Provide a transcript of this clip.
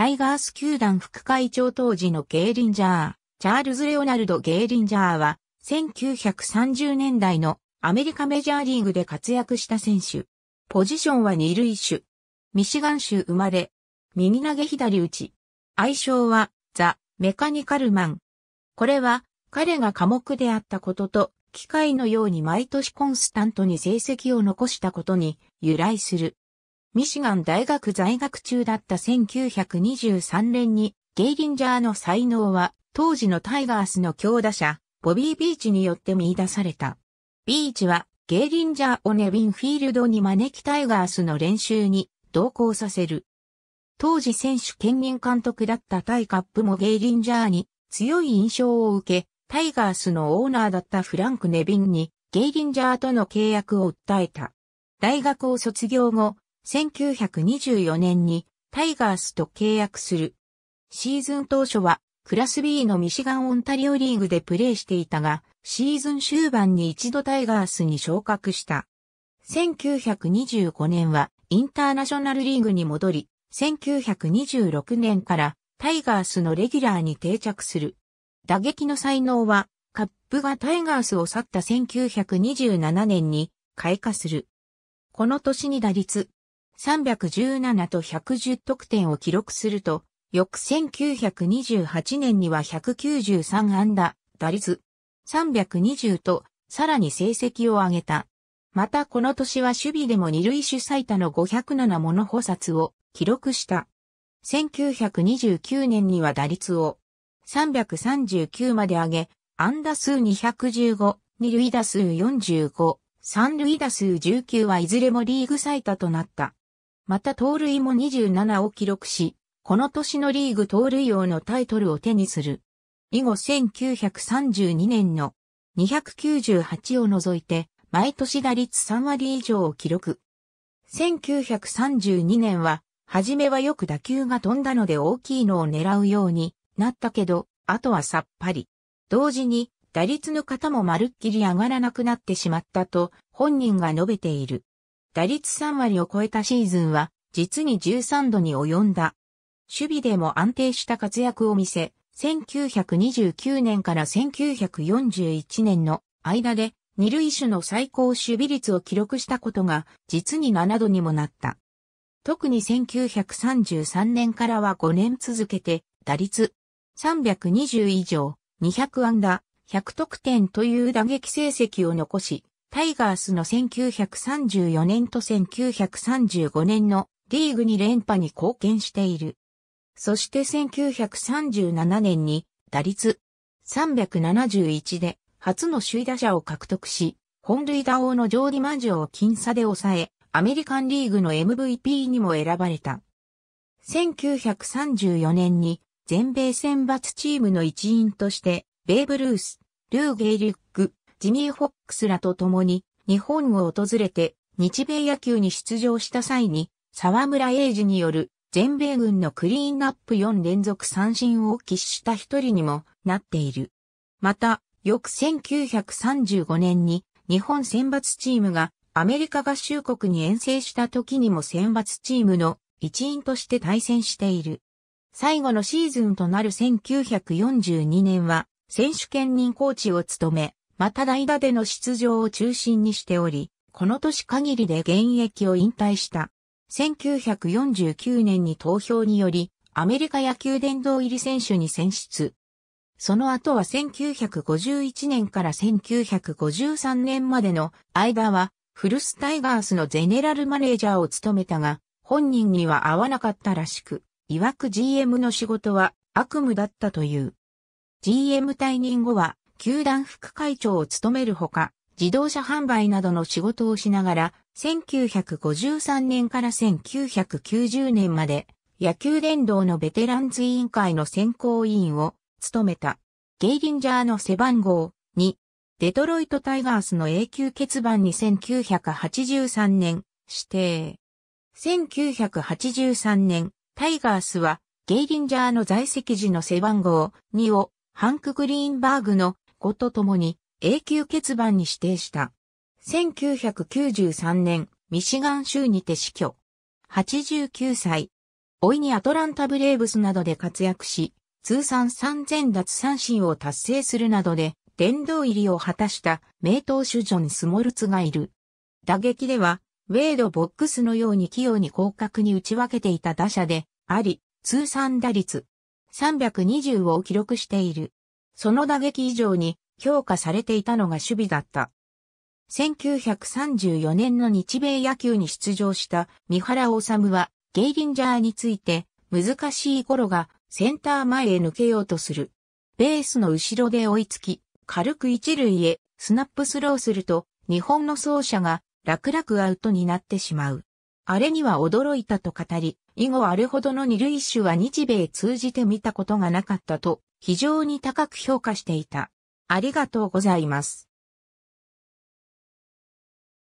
タイガース球団副会長当時のゲーリンジャー、チャールズ・レオナルド・ゲーリンジャーは、1930年代のアメリカメジャーリーグで活躍した選手。ポジションは二塁手。ミシガン州生まれ。右投げ左打ち。愛称は、ザ・メカニカルマン。これは、彼が科目であったことと、機械のように毎年コンスタントに成績を残したことに由来する。ミシガン大学在学中だった1923年に、ゲイリンジャーの才能は、当時のタイガースの強打者、ボビー・ビーチによって見出された。ビーチは、ゲイリンジャーをネビンフィールドに招きタイガースの練習に同行させる。当時選手兼任監督だったタイカップもゲイリンジャーに強い印象を受け、タイガースのオーナーだったフランク・ネビンにゲイリンジャーとの契約を訴えた。大学を卒業後、1924年にタイガースと契約する。シーズン当初はクラス B のミシガン・オンタリオリーグでプレーしていたが、シーズン終盤に一度タイガースに昇格した。1925年はインターナショナルリーグに戻り、1926年からタイガースのレギュラーに定着する。打撃の才能は、カップがタイガースを去った1927年に開花する。この年に打率317と110得点を記録すると、翌1928年には193安打、打率320と、さらに成績を上げた。またこの年は守備でも二塁手最多の507もの補殺を記録した。1929年には打率を339まで上げ、安打数215、二塁打数45、三塁打数19はいずれもリーグ最多となった。また盗塁も27を記録し、この年のリーグ盗塁王のタイトルを手にする。以後1932年の298を除いて、毎年打率3割以上を記録。1932年は、初めはよく打球が飛んだので大きいのを狙うようになったけど、あとはさっぱり。同時に、打率の方もまるっきり上がらなくなってしまったと、本人が述べている。打率3割を超えたシーズンは、実に13度に及んだ。守備でも安定した活躍を見せ、1929年から1941年の間で二塁手の最高守備率を記録したことが実に7度にもなった。特に1933年からは5年続けて打率320以上200安打100得点という打撃成績を残し、タイガースの1934年と1935年のリーグに連覇に貢献している。そして1937年に打率371で初の首位打者を獲得し、本塁打王のジョーディ・マンジョを僅差で抑え、アメリカンリーグの MVP にも選ばれた。1934年に全米選抜チームの一員として、ベーブ・ルース、ルー・ゲイリュック、ジミー・フォックスらと共に日本を訪れて日米野球に出場した際に沢村英二による全米軍のクリーンアップ4連続三振を喫した一人にもなっている。また、翌1935年に日本選抜チームがアメリカ合衆国に遠征した時にも選抜チームの一員として対戦している。最後のシーズンとなる1942年は選手権任コーチを務め、また代打での出場を中心にしており、この年限りで現役を引退した。1949年に投票により、アメリカ野球殿堂入り選手に選出。その後は1951年から1953年までの間は、フルスタイガースのゼネラルマネージャーを務めたが、本人には合わなかったらしく、曰く GM の仕事は悪夢だったという。GM 退任後は球団副会長を務めるほか、自動車販売などの仕事をしながら、1953年から1990年まで、野球殿堂のベテランズ委員会の選考委員を務めた。ゲイリンジャーの背番号2、デトロイトタイガースの永久欠番に1983年指定。1983年、タイガースはゲイリンジャーの在籍時の背番号2をハンク・グリーンバーグのことともに永久欠番に指定した。1993年、ミシガン州にて死去。89歳。老いにアトランタブレーブスなどで活躍し、通算3000奪三振を達成するなどで、殿堂入りを果たした名投手ジョン・スモルツがいる。打撃では、ウェイド・ボックスのように器用に広角に打ち分けていた打者であり、通算打率320を記録している。その打撃以上に強化されていたのが守備だった。1934年の日米野球に出場した三原治は、ゲイリンジャーについて、難しい頃がセンター前へ抜けようとする。ベースの後ろで追いつき、軽く一塁へスナップスローすると、日本の走者が楽々アウトになってしまう。あれには驚いたと語り、以後あれほどの二塁手は日米通じて見たことがなかったと、非常に高く評価していた。ありがとうございます。